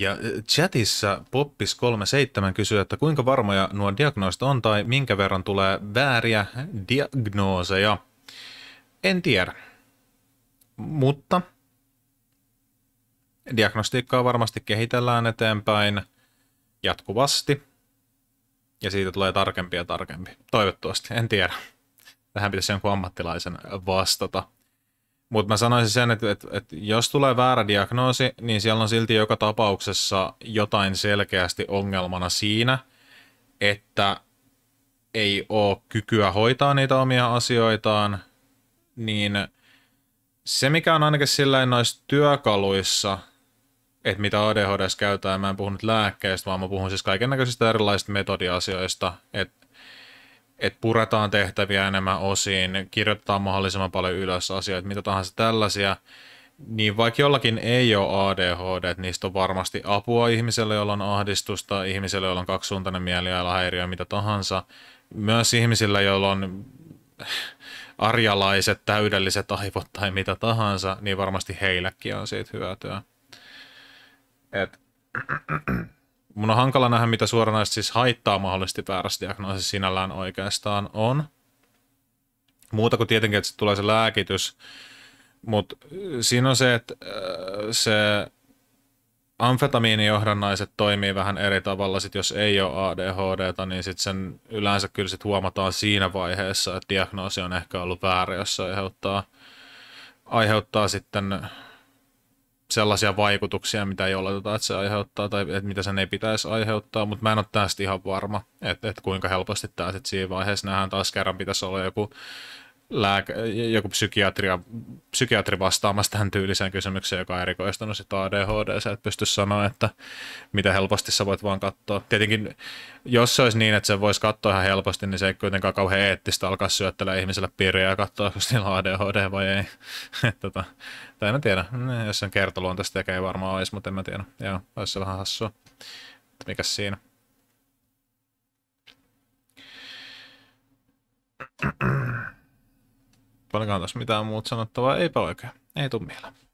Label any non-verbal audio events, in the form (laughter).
Ja chatissa Poppis37 kysyy, että kuinka varmoja nuo diagnoosit on tai minkä verran tulee vääriä diagnooseja. En tiedä, mutta diagnostiikkaa varmasti kehitellään eteenpäin jatkuvasti ja siitä tulee tarkempi ja tarkempi. Toivottavasti, en tiedä. Tähän pitäisi jonkun ammattilaisen vastata. Mutta mä sanoisin sen, että, että, että jos tulee väärä diagnoosi, niin siellä on silti joka tapauksessa jotain selkeästi ongelmana siinä, että ei ole kykyä hoitaa niitä omia asioitaan, niin se mikä on ainakin sillä noissa työkaluissa, että mitä ADHDs käytetään, mä en puhu nyt lääkkeistä, vaan mä puhun siis kaiken näköisistä erilaisista metodiasioista, että että puretaan tehtäviä enemmän osiin, kirjoitetaan mahdollisimman paljon ylös asioita, mitä tahansa tällaisia, niin vaikka jollakin ei ole ADHD, että niistä on varmasti apua ihmiselle, jolla on ahdistusta, ihmiselle, jolla on kaksisuuntainen mielialahäiriö, mitä tahansa. Myös ihmisillä, joilla on arjalaiset, täydelliset aivot tai mitä tahansa, niin varmasti heillekin on siitä hyötyä. Et, mun on hankala nähdä, mitä suoranaisesti siis haittaa mahdollisesti väärässä diagnoosissa sinällään oikeastaan on. Muuta kuin tietenkin, että tulee se lääkitys, mutta äh, siinä on se, että äh, se amfetamiinijohdannaiset toimii vähän eri tavalla, sit jos ei ole ADHD, niin sit sen yleensä kyllä sit huomataan siinä vaiheessa, että diagnoosi on ehkä ollut väärä, jos se aiheuttaa, aiheuttaa sitten sellaisia vaikutuksia, mitä ei oleteta, että se aiheuttaa tai että mitä sen ei pitäisi aiheuttaa, mutta mä en ole tästä ihan varma, että, että kuinka helposti tämä sitten siinä vaiheessa nähdään taas kerran pitäisi olla joku lääkä, joku psykiatria, psykiatri vastaamassa tähän tyyliseen kysymykseen, joka on erikoistunut sitä ADHD, sä et pysty sanoa, että mitä helposti sä voit vaan katsoa. Tietenkin jos se olisi niin, että se voisi katsoa ihan helposti, niin se ei kuitenkaan kauhean eettistä alkaa syöttelemään ihmiselle piiriä ja katsoa, onko niillä ADHD vai ei. (laughs) tota, tai en tiedä, jos sen kertoluontoista tekee ei varmaan olisi, mutta en mä tiedä. Joo, olisi se vähän hassua. Mikäs siinä? paljon tässä mitään muuta sanottavaa, eipä oikein. Ei tule mieleen.